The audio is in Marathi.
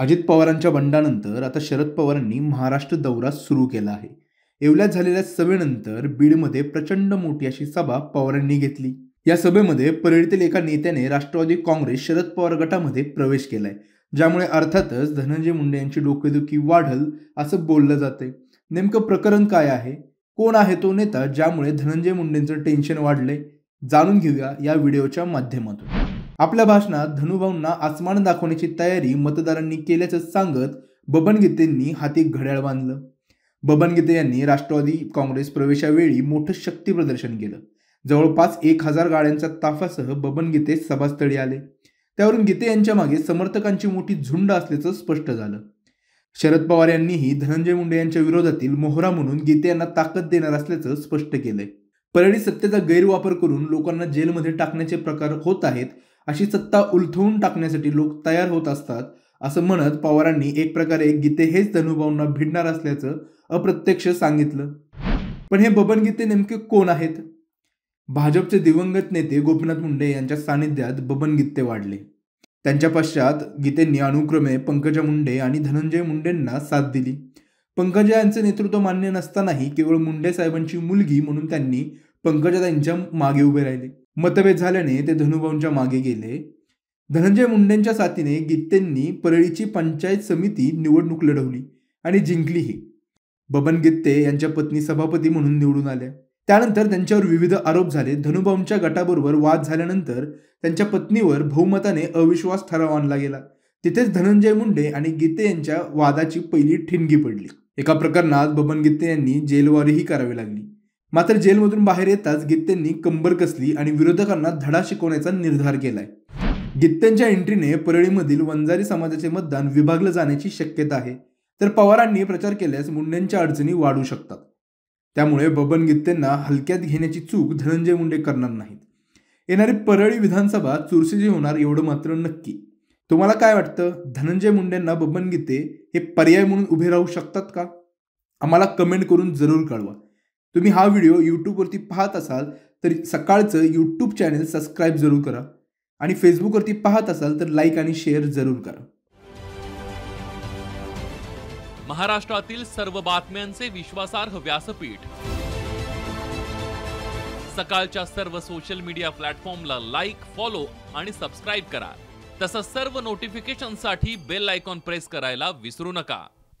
अजित पवारांच्या बंडानंतर आता शरद पवारांनी महाराष्ट्र दौरा सुरू केला आहे एवढ्या झालेल्या सभेनंतर बीडमध्ये प्रचंड मोठी अशी सभा पवारांनी घेतली या सभेमध्ये परळीतील एका नेत्याने राष्ट्रवादी काँग्रेस शरद पवार गटामध्ये प्रवेश केलाय ज्यामुळे अर्थातच धनंजय मुंडे यांची डोकेदुखी वाढल असं बोललं जाते नेमकं प्रकरण काय आहे कोण आहे तो नेता ज्यामुळे धनंजय मुंडेंचं टेन्शन वाढले जाणून घेऊया या व्हिडिओच्या माध्यमातून आपल्या भाषणात धनुभाऊंना आसमान दाखवण्याची तयारी मतदारांनी केल्याचं सांगत बबन गीतेंनी हाती घड्याळ बांधलं बबन गीते यांनी राष्ट्रवादी काँग्रेस प्रवेशावेळी मोठं शक्ती प्रदर्शन केलं जवळपास एक हजार गाड्यांच्या ताफासह बबन गीते सभास्थळी आले त्यावरून गीते यांच्या मागे समर्थकांची मोठी झुंड असल्याचं स्पष्ट झालं शरद पवार यांनीही धनंजय मुंडे यांच्या विरोधातील मोहरा म्हणून गीते यांना ताकद देणार असल्याचं स्पष्ट केलंय परळी सत्तेचा गैरवापर करून लोकांना जेलमध्ये टाकण्याचे प्रकार होत आहेत अशी सत्ता उलथवून टाकण्यासाठी लोक तयार होत असतात असं म्हणत पवारांनी एक प्रकारे गीते हेच धनुभाऊंना भिडणार असल्याचं अप्रत्यक्ष सांगितलं पण हे बबन गीते नेमके कोण आहेत भाजपचे दिवंगत नेते गोपीनाथ मुंडे यांच्या सानिध्यात बबन गीते वाढले त्यांच्या पश्चात गीतेंनी अनुक्रमे पंकजा मुंडे आणि धनंजय मुंडेंना साथ दिली पंकजा यांचे नेतृत्व मान्य नसतानाही केवळ मुंडे साहेबांची मुलगी म्हणून त्यांनी पंकजा त्यांच्या मागे उभे राहिले मतभेद झाल्याने ते धनुभाऊंच्या मागे गेले धनंजय मुंडेंच्या साथीने गित्तेंनी परळीची पंचायत समिती निवडणूक लढवली आणि जिंकलीही बबन गित्ते यांच्या पत्नी सभापती म्हणून निवडून आल्या त्यानंतर त्यांच्यावर विविध आरोप झाले धनुभाऊंच्या गटाबरोबर वाद झाल्यानंतर त्यांच्या पत्नीवर बहुमताने अविश्वास ठराव आणला गेला तिथेच धनंजय मुंडे आणि गीते यांच्या वादाची पहिली ठिणगी पडली एका प्रकरणात बबन गीते यांनी जेलवारीही करावी लागली मात्र जेलमधून बाहेर येताच गित्तेंनी कंबर कसली आणि विरोधकांना धडा शिकवण्याचा निर्धार केलाय गित्तेंच्या एंट्रीने परळीमधील वंजारी समाजाचे मतदान विभागलं जाण्याची शक्यता आहे तर पवारांनी प्रचार केल्यास मुंडेंच्या अडचणी वाढू शकतात त्यामुळे बबन गित्तेंना हलक्यात घेण्याची चूक धनंजय मुंडे करणार नाहीत येणारी परळी विधानसभा चुरशीची होणार एवढं मात्र नक्की तुम्हाला काय वाटतं धनंजय मुंडेंना बबन गीते हे पर्याय म्हणून उभे राहू शकतात का आम्हाला कमेंट करून जरूर कळवा तुम्ही हा व्हिडिओ यूट्यूबवरती पाहत असाल तर सकाळचं यूट्यूब चॅनेल सबस्क्राईब जरूर करा आणि फेसबुकवरती पाहत असाल तर लाईक आणि शेअर जरूर करा महाराष्ट्रातील सर्व बातम्यांचे विश्वासार्ह व्यासपीठ सकाळच्या सर्व सोशल मीडिया प्लॅटफॉर्मला लाईक फॉलो आणि सबस्क्राईब करा तसंच सर्व नोटिफिकेशनसाठी बेल आयकॉन प्रेस करायला विसरू नका